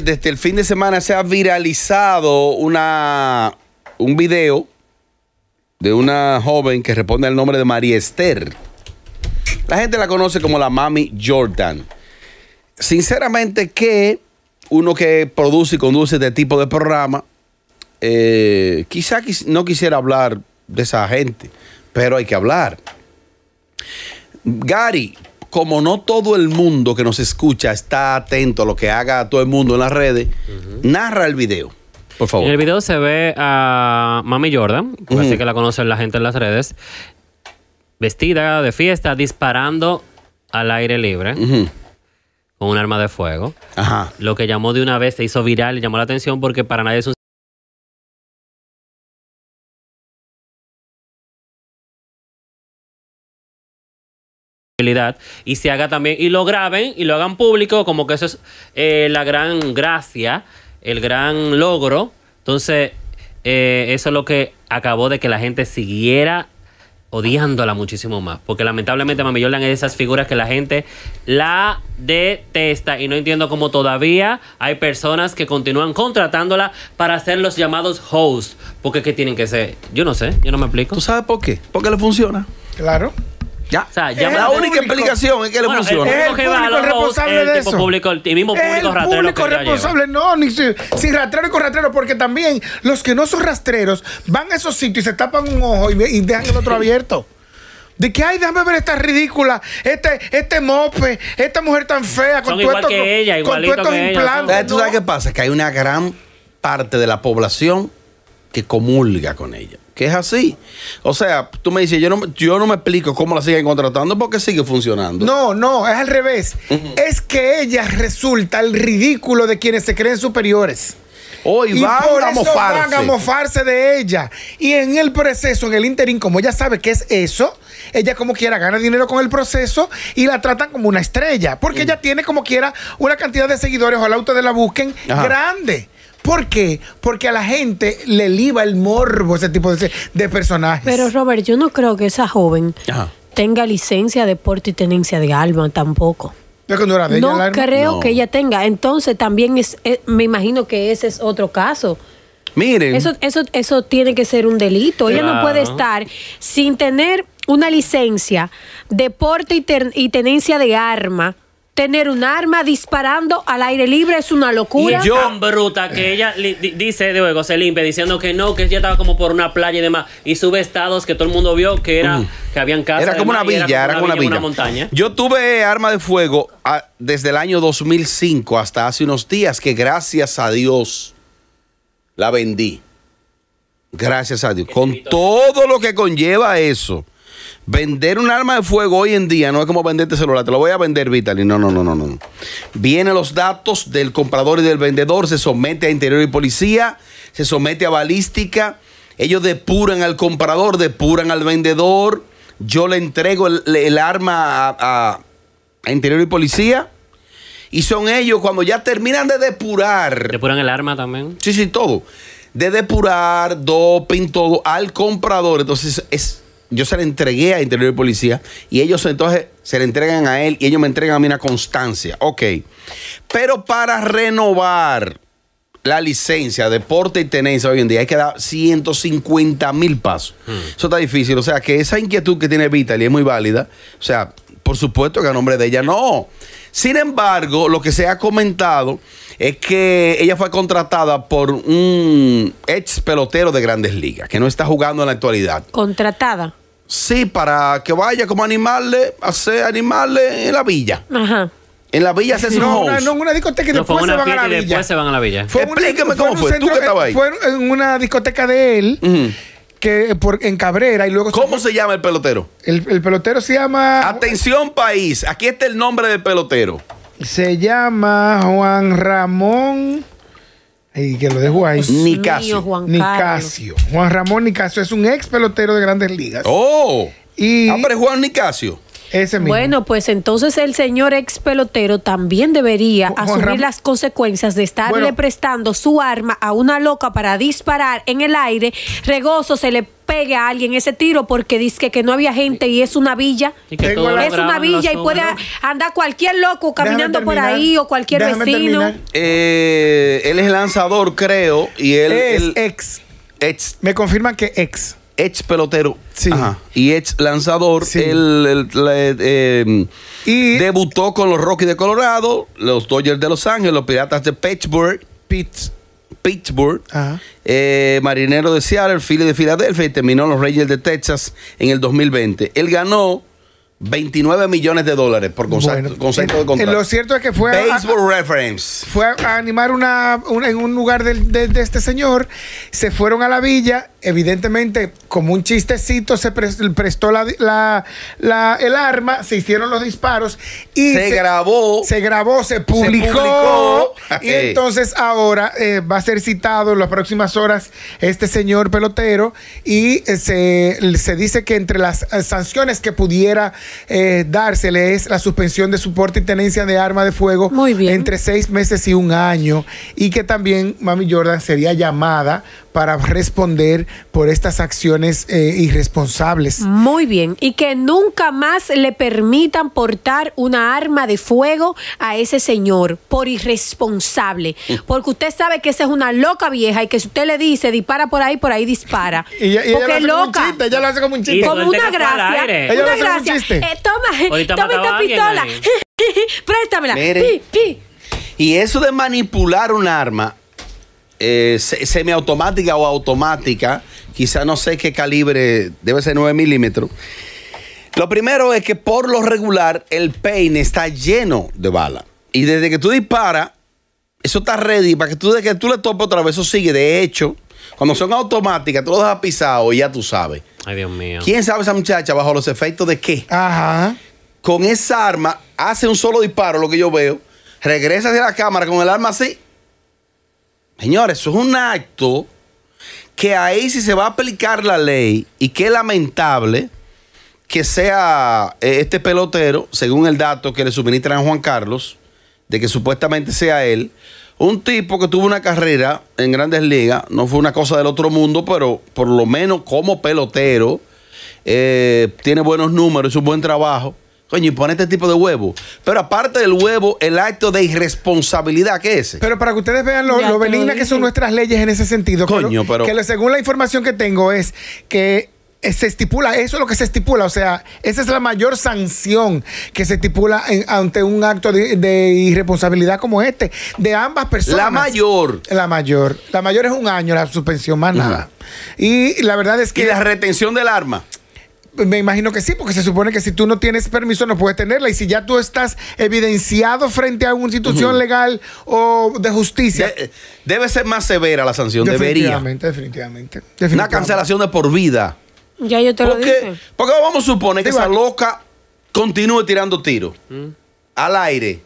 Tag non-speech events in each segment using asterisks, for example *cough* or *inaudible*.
desde, el fin de semana se ha viralizado una, un video de una joven que responde al nombre de María Esther. La gente la conoce como la Mami Jordan. Sinceramente que uno que produce y conduce este tipo de programa, eh, quizá no quisiera hablar de esa gente, pero hay que hablar. Gary, como no todo el mundo que nos escucha está atento a lo que haga todo el mundo en las redes, narra el video. Por favor. En el video se ve a Mami Jordan, así que la conocen la gente en las redes, vestida de fiesta, disparando al aire libre. Con un arma de fuego. Lo que llamó de una vez se hizo viral y llamó la atención porque para nadie es un y se haga también y lo graben y lo hagan público como que eso es eh, la gran gracia el gran logro entonces eh, eso es lo que acabó de que la gente siguiera odiándola muchísimo más porque lamentablemente Mami Jordan es de esas figuras que la gente la detesta y no entiendo cómo todavía hay personas que continúan contratándola para hacer los llamados hosts porque que tienen que ser yo no sé yo no me explico ¿tú sabes por qué? porque le funciona claro ya. la única explicación es que le funciona. es el que responsable de eso. Público, el mismo público público responsable, no, ni si, si, rastrero y con rastrero, porque también los que no son rastreros van a esos sitios y se tapan un ojo y, dejan el otro *laughs* abierto. De que, ay, déjame ver esta ridícula, este, este mope, esta mujer tan fea, con todos estos, implantes. ¿Tú sabes qué pasa? Que hay una gran parte de la población que comulga con ella. Que es así. O sea, tú me dices, yo no, yo no me explico cómo la siguen contratando porque sigue funcionando. No, no, es al revés. Es que ella resulta el ridículo de quienes se creen superiores. Hoy y a van a mofarse de ella. Y en el proceso, en el interín, como ella sabe que es eso, ella como quiera gana dinero con el proceso y la tratan como una estrella. Porque mm. ella tiene como quiera una cantidad de seguidores, al o auto de la busquen, grande. ¿Por qué? Porque a la gente le liba el morbo ese tipo de, de personajes. Pero Robert, yo no creo que esa joven tenga licencia de porte y tenencia de arma tampoco. no, creo que ella tenga. Entonces también es, eh, me imagino que ese es otro caso. Miren. Eso, eso, eso tiene que ser un delito. Ella no puede estar sin tener una licencia de porte y tenencia de arma tener un arma disparando al aire libre es una locura. Y yo, bruta que ella dice de luego se limpia diciendo que no, que ella estaba como por una playa y demás y sube estados que todo el mundo vio que era que habían casas. Era como una villa, era como, una, villa, montaña. Yo tuve arma de fuego ah, desde el año 2005 hasta hace unos días que gracias a Dios la vendí. Gracias a Dios. Con todo lo que conlleva eso. Vender un arma de fuego hoy en día no es como venderte celular, te lo voy a vender, Vitaly. No, no, no, no, no. Vienen los datos del comprador y del vendedor, se somete a interior y policía, se somete a balística. Ellos depuran al comprador, depuran al vendedor. Yo le entrego el, arma a, a interior y policía. Y son ellos cuando ya terminan de depurar. Depuran el arma también. Sí, sí, todo. De depurar, doping, todo al comprador. Entonces es yo se la entregué a Interior y Policía y ellos entonces se la entregan a él y ellos me entregan a mí una constancia. Ok. Pero para renovar la licencia, De porte y tenencia hoy en día hay que dar 150 mil pasos. Hmm. Eso está difícil. O sea, que esa inquietud que tiene Vitaly es muy válida. O sea, por supuesto que a nombre de ella no. Sin embargo, lo que se ha comentado es que ella fue contratada por un ex pelotero de grandes ligas que no está jugando en la actualidad. ¿Contratada? Sí, para que vaya como animarle, hacer animarle en la villa. Ajá. En la villa se *laughs* no, una, una discoteca y después, se van, a la villa. se van a la villa. Explíqueme cómo fue. ¿Tú que estabas ahí? Fue en una discoteca de él. que por, en Cabrera y luego... ¿Cómo se, llama el pelotero? El, el, pelotero se llama... Atención país, aquí está el nombre del pelotero se llama Juan Ramón. Y que lo dejo ahí. Nicasio. Juan, Nicasio. Juan Ramón Nicasio es un ex pelotero de grandes ligas. ¡Oh! Y... Ah, Juan Nicasio. Bueno, pues entonces el señor ex pelotero también debería asumir las consecuencias de estarle prestando su arma a una loca para disparar en el aire. Regoso, se le pegue a alguien ese tiro porque dice que no había gente y es una villa. es una villa y puede andar cualquier loco caminando por ahí o cualquier vecino. Eh, él es lanzador, creo, y él es ex. Ex. Me confirman que ex ex pelotero y ex lanzador. Él, em, y debutó con los Rockies de Colorado, los Dodgers de Los Ángeles, los Piratas de Pittsburgh. Pittsburgh, eh, Marinero de Seattle, Philly de Filadelfia y terminó en los Rangers de Texas en el 2020. Él ganó 29 millones de dólares por concepto, eh, de contrato. Lo cierto es que fue a, Reference. Fue a animar una, en un lugar de, este señor. Se fueron a la villa. Evidentemente, como un chistecito, se prestó la, el arma, se hicieron los disparos y se, grabó. Se grabó, se publicó. Y entonces ahora eh, va a ser citado en las próximas horas este señor pelotero. Y eh, se, se dice que entre las sanciones que pudiera eh, dársele es la suspensión de soporte y tenencia de arma de fuego entre seis meses y un año. Y que también Mami Jordan sería llamada para responder por estas acciones eh, irresponsables. Muy bien, y que nunca más le permitan portar una arma de fuego a ese señor por irresponsable, mm. porque usted sabe que esa es una loca vieja y que si usted le dice dispara por ahí, por ahí dispara. *laughs* Y, lo loca. Como chiste, lo hace como un chiste. Como una gracia. una gracia. Eh, toma, toma esta pistola. *laughs* Préstamela. Y eso de manipular un arma eh, semiautomática o automática, quizá no sé qué calibre, debe ser 9 milímetros. Lo primero es que por lo regular el peine está lleno de bala. Y desde que tú disparas, eso está ready para que tú, de que tú le tope otra vez, eso sigue. De hecho, cuando son automáticas, tú lo dejas pisado y ya tú sabes. Ay, Dios mío. ¿Quién sabe esa muchacha bajo los efectos de qué? Ajá. Con esa arma hace un solo disparo, lo que yo veo. Regresa hacia la cámara con el arma así Señores, eso es un acto que ahí sí se va a aplicar la ley y qué lamentable que sea eh, este pelotero, según el dato que le suministran a Juan Carlos, de que supuestamente sea él, un tipo que tuvo una carrera en grandes ligas, no fue una cosa del otro mundo, pero por lo menos como pelotero, eh, tiene buenos números, es un buen trabajo. Coño, y pon este tipo de huevo. Pero aparte del huevo, el acto de irresponsabilidad ¿qué es. Pero para que ustedes vean lo, que son nuestras leyes en ese sentido. Coño, que pero. Que según la información que tengo es que se estipula, eso es lo que se estipula, o sea, esa es la mayor sanción que se estipula ante un acto de, irresponsabilidad como este, de ambas personas. La mayor. La mayor. La mayor es un año, la suspensión más nada. Y la verdad es que... Y la retención del arma. Me imagino que sí, porque se supone que si tú no tienes permiso no puedes tenerla. Y si ya tú estás evidenciado frente a una institución legal o de justicia. debe ser más severa la sanción, debería. Definitivamente, definitivamente. Una cancelación de por vida. Ya yo te porque, lo dije. Porque vamos a suponer que esa loca continúe tirando tiros mm. al aire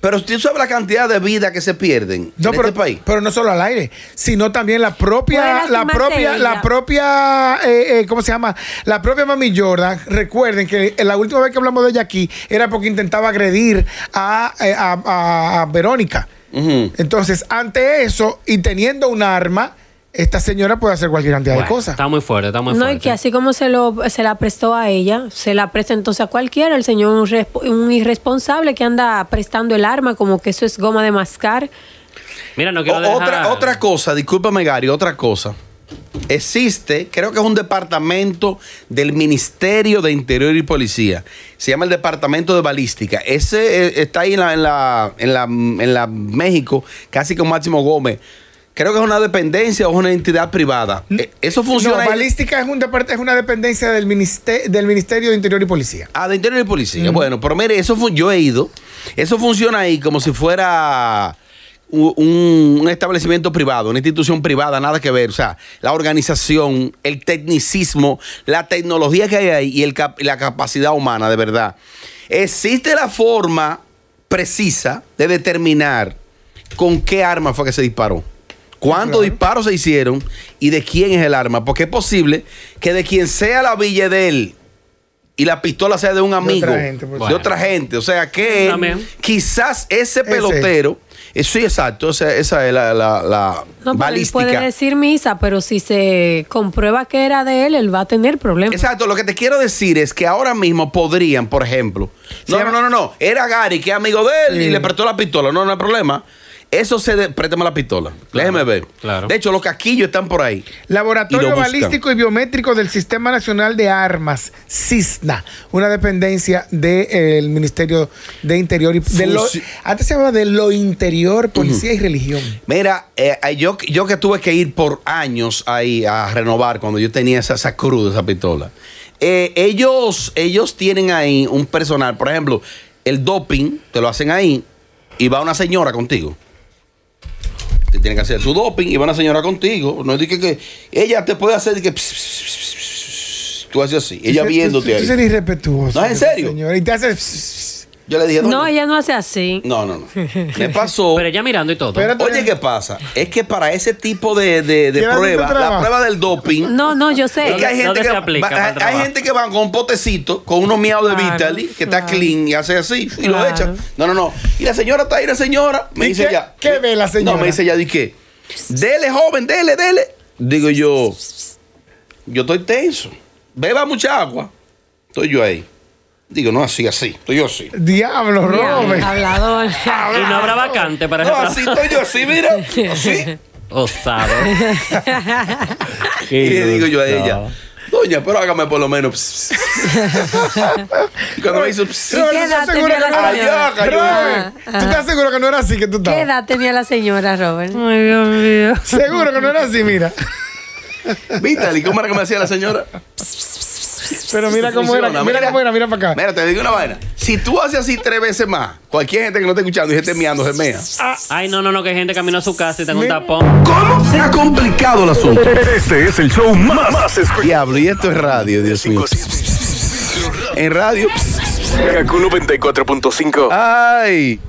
pero usted sabe la cantidad de vida que se pierden no, en el este país. Pero no solo al aire, sino también la propia, la propia, la propia, eh, eh, ¿cómo se llama? La propia Mami Jordan. Recuerden que la última vez que hablamos de ella aquí era porque intentaba agredir a, eh, a, Verónica. Entonces, ante eso, y teniendo un arma, esta señora puede hacer cualquier cantidad de cosas. Está muy fuerte, está muy fuerte. No, y que así como se, se la prestó a ella, se la presta entonces a cualquiera. El señor un, irresponsable que anda prestando el arma como que eso es goma de mascar. Mira, no quiero dejar... otra, otra cosa, discúlpame Gary, otra cosa. Existe, creo que es un departamento del Ministerio de Interior y Policía. Se llama el Departamento de Balística. Ese eh, está ahí en la, en la, en la México, casi con Máximo Gómez creo que es una dependencia o es una entidad privada. Eh, eso funciona. No, balística es, un es una dependencia del, ministerio, del Ministerio de Interior y Policía. Ah, de Interior y Policía. Bueno, pero mire, eso yo he ido. Eso funciona ahí como si fuera un, establecimiento privado, una institución privada, nada que ver. O sea, la organización, el tecnicismo, la tecnología que hay ahí y la capacidad humana, de verdad. Existe la forma precisa de determinar con qué arma fue que se disparó cuántos disparos se hicieron y de quién es el arma. Porque es posible que de quien sea la villa de él y la pistola sea de un amigo, de otra gente. O sea que quizás ese pelotero... Eso eh, Sí, exacto, esa es la, la, no, puede decir misa, pero si se comprueba que era de él, él va a tener problemas. Exacto, lo que te quiero decir es que ahora mismo podrían, por ejemplo, no, no, no, no, era Gary, que es amigo de él, y le prestó la pistola, no, no hay problema. Eso se. De... Préstame la pistola. Déjeme ver. De hecho, los caquillos están por ahí. Laboratorio Balístico y Biométrico del Sistema Nacional de Armas, CISNA, una dependencia del eh, Ministerio de Interior. Y de antes se hablaba de lo interior, policía y religión. Mira, eh, yo, yo que tuve que ir por años ahí a renovar cuando yo tenía esa, esa cruz, esa pistola. Eh, ellos, ellos tienen ahí un personal, por ejemplo, el doping, te lo hacen ahí y va una señora contigo tiene que hacer su doping y van a señora contigo. No es que, que ella te puede hacer que tú haces así, ella viéndote ahí. Tú eres irrespetuoso. No, en serio. y te yo le dije, No, ella no hace así. No, no, no. ¿Qué *laughs* pasó? Pero ella mirando y todo. Oye, ¿qué pasa? Es que para ese tipo de, de, la prueba del doping. No, no, yo sé. hay gente, que, va, con un potecito, con unos miados de Vitaly que está clean y hace así, y lo echa. No, no, no. Y la señora está ahí, la señora. Me dice ¿Qué ve la señora? No, me dice ya, ¿y qué? Dele, joven, dele, dele. Digo yo, yo estoy tenso. Beba mucha agua. Estoy yo ahí. Digo, no así, así. Estoy yo así. Diablo, Robert. Hablador. *laughs* Y no habrá vacante para No, así estoy yo así, mira. Así. *laughs* Osado. *laughs* y le digo yo a ella. Doña, pero hágame por lo menos. cuando me hizo. ¿Qué edad tenía la señora? ¿Tú estás ah. seguro que no era así que tú estabas? ¿Qué edad tenía la señora, Robert? Ay, Dios mío. Seguro que no era así, mira. Vítale, ¿cómo era que me hacía la señora? Pero mira cómo era, mira, cómo era, mira para acá. Mira, te digo una vaina. Si tú haces así tres veces más, cualquier gente que no esté escuchando y gente meando, se mea. Ah. Ay, no, no, no, que hay gente camina a su casa y tengo un tapón. ¿Cómo se ha complicado el asunto? Este es el show más, más Diablo, y esto es radio, Dios mío. En radio. Kaku 94.5. Ay.